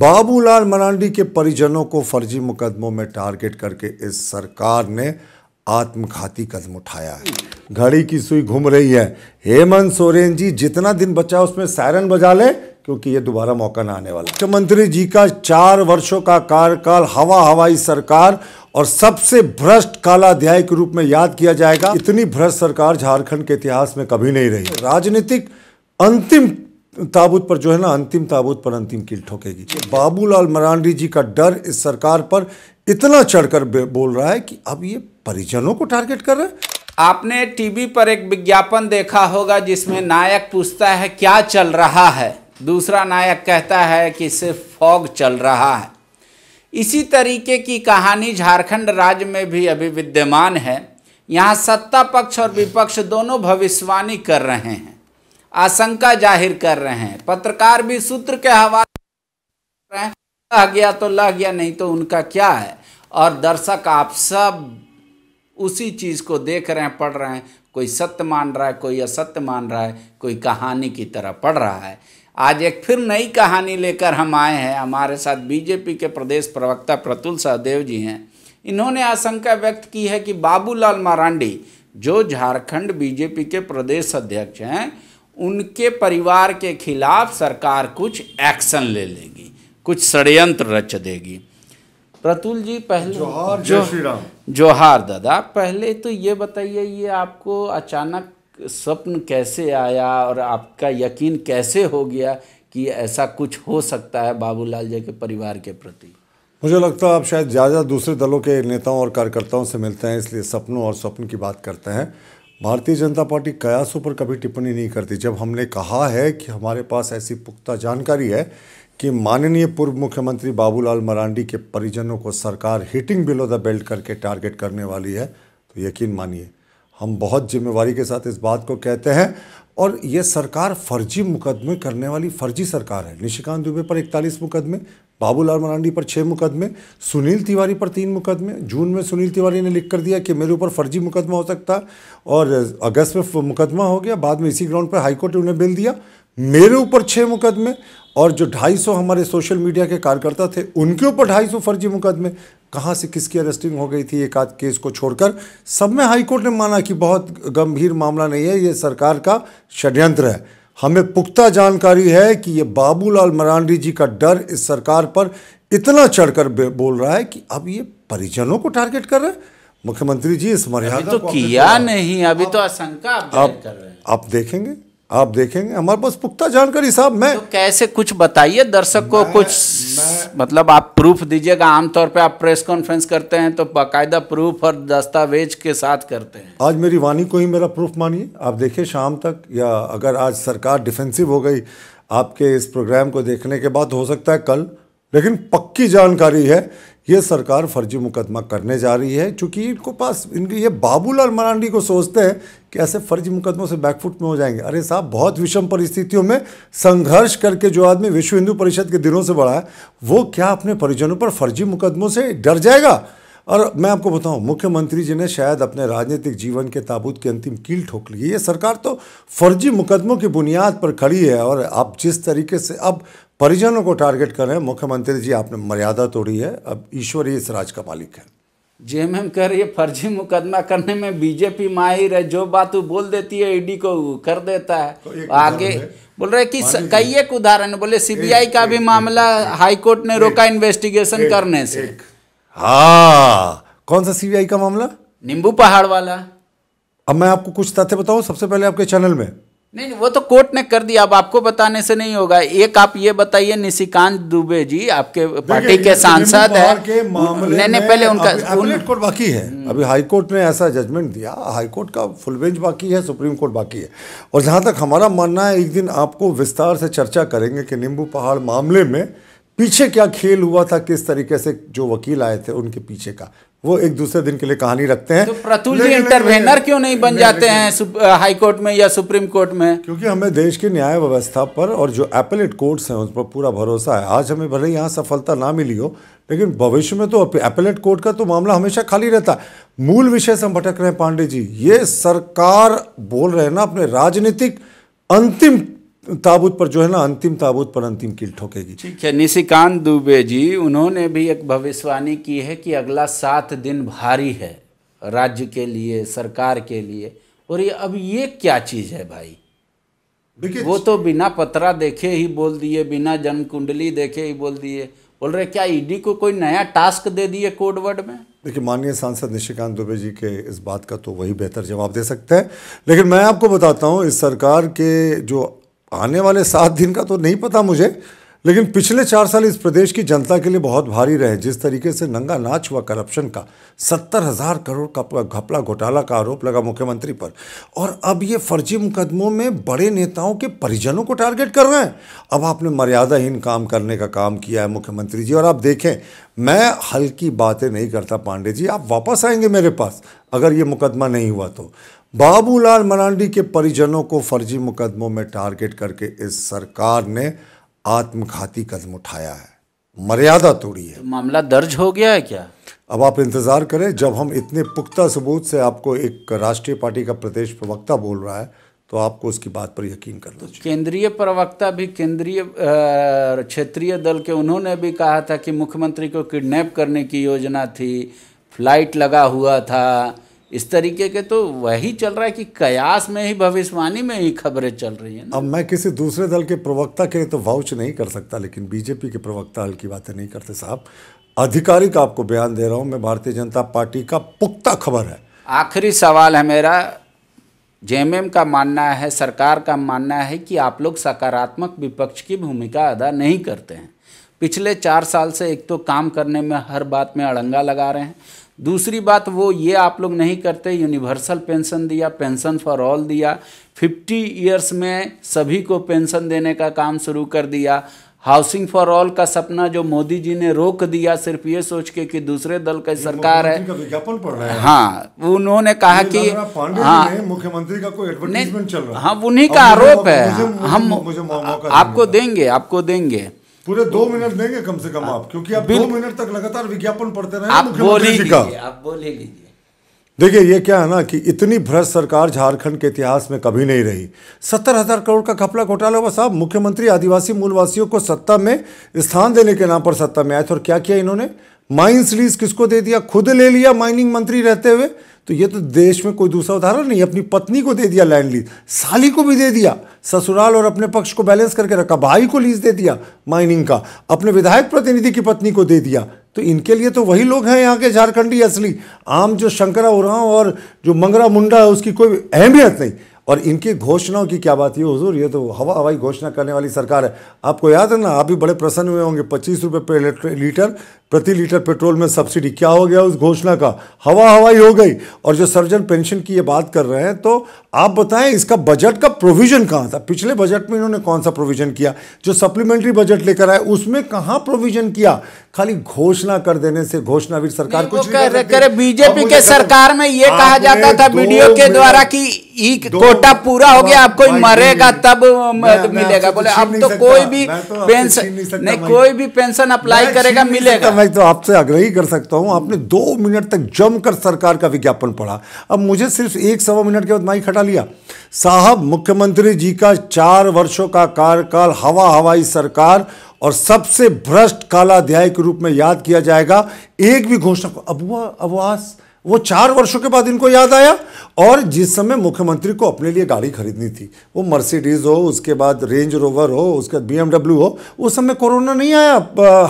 बाबूलाल मरांडी के परिजनों को फर्जी मुकदमों में टारगेट करके इस सरकार ने आत्मघाती कदम उठाया है घड़ी की सुई घूम रही है हेमंत सोरेन जी जितना दिन बचा उसमें सायरन बजा ले क्योंकि ये दोबारा मौका ना आने वाला मुख्यमंत्री जी का चार वर्षों का कार्यकाल हवा हवाई सरकार और सबसे भ्रष्ट कालाध्याय के रूप में याद किया जाएगा इतनी भ्रष्ट सरकार झारखंड के इतिहास में कभी नहीं रही राजनीतिक अंतिम ताबूत पर जो है ना अंतिम ताबूत पर अंतिम कील ठोकेगी बाबूलाल मरांडी जी का डर इस सरकार पर इतना चढ़कर बोल रहा है कि अब ये परिजनों को टारगेट कर रहे हैं आपने टीवी पर एक विज्ञापन देखा होगा जिसमें नायक पूछता है क्या चल रहा है दूसरा नायक कहता है कि सिर्फ फॉग चल रहा है इसी तरीके की कहानी झारखंड राज्य में भी अभी विद्यमान है यहाँ सत्ता पक्ष और विपक्ष दोनों भविष्यवाणी कर रहे हैं आशंका जाहिर कर रहे हैं पत्रकार भी सूत्र के हवाले रहे हैं लह गया तो लह गया नहीं तो उनका क्या है और दर्शक आप सब उसी चीज़ को देख रहे हैं पढ़ रहे हैं कोई सत्य मान रहा है कोई असत्य मान रहा है कोई कहानी की तरह पढ़ रहा है आज एक फिर नई कहानी लेकर हम आए हैं हमारे साथ बीजेपी के प्रदेश प्रवक्ता प्रतुल सहदेव जी हैं इन्होंने आशंका व्यक्त की है कि बाबूलाल मारांडी जो झारखंड बीजेपी के प्रदेश अध्यक्ष हैं उनके परिवार के खिलाफ सरकार कुछ एक्शन ले लेगी कुछ षडयंत्र रच देगी प्रतुल जी पहले जोहार जो, जोहार दादा पहले तो ये बताइए ये आपको अचानक स्वप्न कैसे आया और आपका यकीन कैसे हो गया कि ऐसा कुछ हो सकता है बाबूलाल जी के परिवार के प्रति मुझे लगता है आप शायद ज़्यादा दूसरे दलों के नेताओं और कार्यकर्ताओं से मिलते हैं इसलिए सपनों और स्वप्न की बात करते हैं भारतीय जनता पार्टी कयासों पर कभी टिप्पणी नहीं करती जब हमने कहा है कि हमारे पास ऐसी पुख्ता जानकारी है कि माननीय पूर्व मुख्यमंत्री बाबूलाल मरांडी के परिजनों को सरकार हिटिंग बिलो द बेल्ट करके टारगेट करने वाली है तो यकीन मानिए हम बहुत जिम्मेवारी के साथ इस बात को कहते हैं और ये सरकार फर्जी मुकदमे करने वाली फर्जी सरकार है निशिकांत दुबे पर इकतालीस मुकदमे बाबूलाल मरांडी पर छः मुकदमे सुनील तिवारी पर तीन मुकदमे जून में सुनील तिवारी ने लिख कर दिया कि मेरे ऊपर फर्जी मुकदमा हो सकता और अगस्त में मुकदमा हो गया बाद में इसी ग्राउंड पर हाईकोर्ट ने उन्हें बेल दिया मेरे ऊपर छः मुकदमे और जो 250 हमारे सोशल मीडिया के कार्यकर्ता थे उनके ऊपर 250 फर्जी मुकदमे कहाँ से किसकी अरेस्टिंग हो गई थी एक आध केस को छोड़कर सब में हाईकोर्ट ने माना कि बहुत गंभीर मामला नहीं है ये सरकार का षड्यंत्र है हमें पुख्ता जानकारी है कि ये बाबूलाल मरांडी जी का डर इस सरकार पर इतना चढ़कर बोल रहा है कि अब ये परिजनों को टारगेट कर रहे हैं मुख्यमंत्री जी इस मर्यादा तो किया नहीं अभी तो आशंका आप, आप देखेंगे आप देखेंगे हमारे पास पुख्ता जानकारी साहब मैं तो कैसे कुछ बताइए दर्शक को कुछ मतलब आप प्रूफ दीजिएगा आमतौर पे आप प्रेस कॉन्फ्रेंस करते हैं तो बाकायदा प्रूफ और दस्तावेज के साथ करते हैं आज मेरी वाणी को ही मेरा प्रूफ मानिए आप देखिए शाम तक या अगर आज सरकार डिफेंसिव हो गई आपके इस प्रोग्राम को देखने के बाद हो सकता है कल लेकिन पक्की जानकारी है ये सरकार फर्जी मुकदमा करने जा रही है क्योंकि इनको पास इनके ये बाबूलाल मरांडी को सोचते हैं कि ऐसे फर्जी मुकदमों से बैकफुट में हो जाएंगे अरे साहब बहुत विषम परिस्थितियों में संघर्ष करके जो आदमी विश्व हिंदू परिषद के दिनों से बढ़ा है वो क्या अपने परिजनों पर फर्जी मुकदमों से डर जाएगा और मैं आपको बताऊं मुख्यमंत्री जी ने शायद अपने राजनीतिक जीवन के ताबूत की अंतिम कील ठोक ली है ये सरकार तो फर्जी मुकदमों की बुनियाद पर खड़ी है और आप जिस तरीके से अब परिजनों को टारगेट कर रहे हैं मुख्यमंत्री जी आपने मर्यादा तोड़ी है अब ईश्वर ही इस राज का मालिक है जे एम एम कह रही है फर्जी मुकदमा करने में बीजेपी माहिर है जो बात वो बोल देती है ईडी को कर देता है तो आगे बोल रहे कि कई एक उदाहरण बोले सीबीआई का एक, भी मामला हाईकोर्ट ने रोका इन्वेस्टिगेशन करने से हाँ कौन सा सीबीआई का मामला नींबू पहाड़ वाला अब मैं आपको कुछ तथ्य बताऊं सबसे पहले आपके चैनल में नहीं वो तो कोर्ट ने कर दिया अब आपको बताने से नहीं होगा एक आप ये बताइए निशिकांत दुबे जी आपके पार्टी के सांसद है के मामले नहीं पहले उनका अपीलेट कोर्ट बाकी है हम्म। अभी हाई कोर्ट ने ऐसा जजमेंट दिया हाई कोर्ट का फुल बेंच बाकी है सुप्रीम कोर्ट बाकी है और जहां तक हमारा मानना है एक दिन आपको विस्तार से चर्चा करेंगे कि नींबू पहाड़ मामले में पीछे क्या खेल हुआ था किस तरीके से जो वकील आए थे उनके पीछे का वो एक दूसरे दिन के लिए कहानी रखते हैं तो प्रतुल जी इंटरवेनर क्यों नहीं बन जाते हैं हाई कोर्ट में या सुप्रीम कोर्ट में क्योंकि हमें देश की न्याय व्यवस्था पर और जो एपेलेट कोर्ट्स हैं उन पर पूरा भरोसा है आज हमें भले यहाँ सफलता ना मिली हो लेकिन भविष्य में तो एपेलेट कोर्ट का तो मामला हमेशा खाली रहता है मूल विषय से हम भटक रहे हैं पांडे जी ये सरकार बोल रहे हैं ना अपने राजनीतिक अंतिम ताबूत पर जो है ना अंतिम ताबूत पर अंतिम कील ठोकेगी ठीक है निशिकांत दुबे जी उन्होंने भी एक भविष्यवाणी की है कि अगला सात दिन भारी है राज्य के लिए सरकार के लिए और ये अब ये क्या चीज़ है भाई वो तो बिना पतरा देखे ही बोल दिए बिना जन्म कुंडली देखे ही बोल दिए बोल रहे क्या ईडी को कोई नया टास्क दे दिए कोड वर्ड में देखिए माननीय सांसद निशिकांत दुबे जी के इस बात का तो वही बेहतर जवाब दे सकते हैं लेकिन मैं आपको बताता हूँ इस सरकार के जो आने वाले सात दिन का तो नहीं पता मुझे लेकिन पिछले चार साल इस प्रदेश की जनता के लिए बहुत भारी रहे जिस तरीके से नंगा नाच हुआ करप्शन का सत्तर हजार करोड़ का घपला घोटाला का आरोप लगा मुख्यमंत्री पर और अब ये फर्जी मुकदमों में बड़े नेताओं के परिजनों को टारगेट कर रहे हैं अब आपने मर्यादाहीन काम करने का काम किया है मुख्यमंत्री जी और आप देखें मैं हल्की बातें नहीं करता पांडे जी आप वापस आएंगे मेरे पास अगर ये मुकदमा नहीं हुआ तो बाबूलाल मरांडी के परिजनों को फर्जी मुकदमों में टारगेट करके इस सरकार ने आत्मघाती कदम उठाया है मर्यादा तोड़ी है तो मामला दर्ज हो गया है क्या अब आप इंतज़ार करें जब हम इतने पुख्ता सबूत से आपको एक राष्ट्रीय पार्टी का प्रदेश प्रवक्ता बोल रहा है तो आपको उसकी बात पर यकीन करना तो चाहिए केंद्रीय प्रवक्ता भी केंद्रीय क्षेत्रीय दल के उन्होंने भी कहा था कि मुख्यमंत्री को किडनैप करने की योजना थी फ्लाइट लगा हुआ था इस तरीके के तो वही चल रहा है कि कयास में ही भविष्यवाणी में ही खबरें चल रही हैं अब मैं किसी दूसरे दल के प्रवक्ता के लिए तो वाउच नहीं कर सकता लेकिन बीजेपी के प्रवक्ता हल्की बातें नहीं करते साहब आधिकारिक आपको बयान दे रहा हूँ मैं भारतीय जनता पार्टी का पुख्ता खबर है आखिरी सवाल है मेरा जेएमएम का मानना है सरकार का मानना है कि आप लोग सकारात्मक विपक्ष की भूमिका अदा नहीं करते हैं पिछले चार साल से एक तो काम करने में हर बात में अड़ंगा लगा रहे हैं दूसरी बात वो ये आप लोग नहीं करते यूनिवर्सल पेंशन दिया पेंशन फॉर ऑल दिया 50 इयर्स में सभी को पेंशन देने का काम शुरू कर दिया हाउसिंग फॉर ऑल का सपना जो मोदी जी ने रोक दिया सिर्फ ये सोच के कि दूसरे दल का सरकार है विज्ञापन पड़ रहा है हाँ उन्होंने कहा कि हाँ मुख्यमंत्री का कोई एडवर्टाइजमेंट चल रहा है हाँ उन्हीं का आरोप है हम आपको देंगे आपको देंगे पूरे दो मिनट देंगे कम से कम आप क्योंकि आप दो मिनट तक लगातार विज्ञापन पढ़ते रहे आप बोल ही लीजिए देखिए ये क्या है ना कि इतनी भ्रष्ट सरकार झारखंड के इतिहास में कभी नहीं रही सत्तर हजार करोड़ का खपला घोटाला हुआ साहब मुख्यमंत्री आदिवासी मूलवासियों को सत्ता में स्थान देने के नाम पर सत्ता में आए थे और क्या किया इन्होंने माइंस लीज किसको दे दिया खुद ले लिया माइनिंग मंत्री रहते हुए तो ये तो देश में कोई दूसरा उदाहरण नहीं अपनी पत्नी को दे दिया लैंड लीज साली को भी दे दिया ससुराल और अपने पक्ष को बैलेंस करके रखा भाई को लीज दे दिया माइनिंग का अपने विधायक प्रतिनिधि की पत्नी को दे दिया तो इनके लिए तो वही लोग हैं यहाँ के झारखंडी असली आम जो शंकरा उराव और जो मंगरा मुंडा है उसकी कोई अहमियत नहीं और इनकी घोषणाओं की क्या बात है हुजूर ये तो हवा हवाई घोषणा करने वाली सरकार है आपको याद है ना आप भी बड़े प्रसन्न हुए होंगे पच्चीस रुपये पर लीटर प्रति लीटर पेट्रोल में सब्सिडी क्या हो गया उस घोषणा का हवा हवाई हो गई और जो सर्जन पेंशन की ये बात कर रहे हैं तो आप बताएं इसका बजट का प्रोविजन कहाँ था पिछले बजट में इन्होंने कौन सा प्रोविजन किया जो सप्लीमेंट्री बजट लेकर आए उसमें कहाँ प्रोविजन किया खाली घोषणा कर देने से घोषणा भी सरकार कुछ कर, कर बीजेपी के सरकार में ये कहा जाता था वीडियो के द्वारा कि कोटा पूरा हो गया आप कोई मरेगा तब मिलेगा बोले अब तो, तो कोई भी पेंशन नहीं कोई भी पेंशन अप्लाई करेगा मिलेगा मैं तो आपसे आग्रह कर सकता हूँ आपने दो मिनट तक जमकर सरकार का विज्ञापन पढ़ा अब मुझे सिर्फ एक सवा मिनट के बाद माई हटा का लिया साहब मुख्यमंत्री जी का चार वर्षों का कार्यकाल हवा हवाई सरकार और सबसे भ्रष्ट कालाध्याय के रूप में याद किया जाएगा एक भी घोषणा अबुआ अबवास वो चार वर्षों के बाद इनको याद आया और जिस समय मुख्यमंत्री को अपने लिए गाड़ी खरीदनी थी वो मर्सिडीज़ हो उसके बाद रेंज रोवर हो उसके बाद बी हो उस समय कोरोना नहीं आया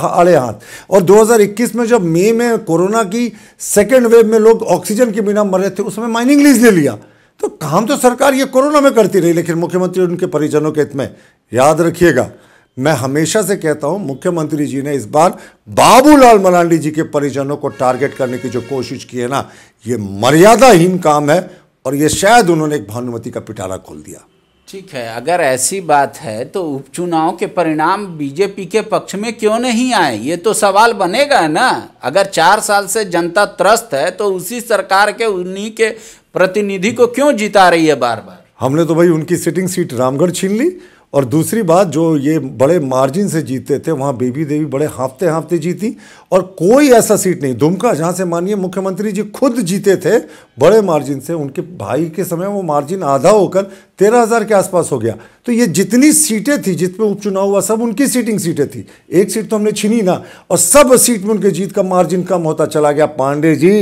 आड़े हाथ और 2021 में जब मई में कोरोना की सेकेंड वेव में लोग ऑक्सीजन के बिना मर रहे थे उस समय माइनिंग लीज ले लिया तो काम तो सरकार ये कोरोना में करती रही लेकिन मुख्यमंत्री उनके परिजनों के हित में याद रखिएगा मैं हमेशा से कहता हूं मुख्यमंत्री जी ने इस बार बाबूलाल मरांडी जी के परिजनों को टारगेट करने की जो कोशिश की है ना ये मर्यादाहीन काम है और ये शायद उन्होंने एक भानुमति का पिटारा खोल दिया ठीक है अगर ऐसी बात है तो उपचुनाव के परिणाम बीजेपी के पक्ष में क्यों नहीं आए ये तो सवाल बनेगा ना अगर चार साल से जनता त्रस्त है तो उसी सरकार के उन्हीं के प्रतिनिधि को क्यों जिता रही है बार बार हमने तो भाई उनकी सिटिंग सीट रामगढ़ छीन ली और दूसरी बात जो ये बड़े मार्जिन से जीतते थे वहाँ बेबी देवी बड़े हाँफते हाँफते जीती और कोई ऐसा सीट नहीं दुमका जहाँ से मानिए मुख्यमंत्री जी खुद जीते थे बड़े मार्जिन से उनके भाई के समय वो मार्जिन आधा होकर तेरह हज़ार के आसपास हो गया तो ये जितनी सीटें थी जितने उपचुनाव हुआ सब उनकी सीटिंग सीटें थी एक सीट तो हमने छीनी ना और सब सीट में उनके जीत का मार्जिन कम होता चला गया पांडे जी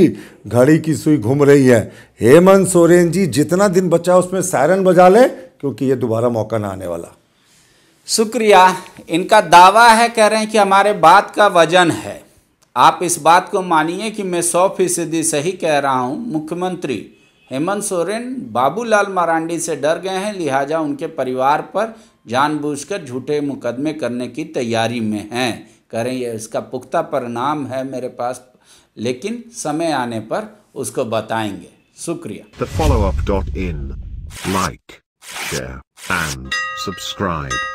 घड़ी की सुई घूम रही है हेमंत सोरेन जी जितना दिन बचा उसमें सायरन बजा लें क्योंकि ये दोबारा मौका ना आने वाला शुक्रिया इनका दावा है कह रहे हैं कि हमारे बात का वजन है आप इस बात को मानिए कि मैं सौ फीसदी सही कह रहा हूँ मुख्यमंत्री हेमंत सोरेन बाबूलाल मरांडी से डर गए हैं लिहाजा उनके परिवार पर जानबूझकर झूठे मुकदमे करने की तैयारी में हैं कह रहे हैं इसका पुख्ता परिणाम है मेरे पास लेकिन समय आने पर उसको बताएंगे शुक्रिया the follow up dot in like share and subscribe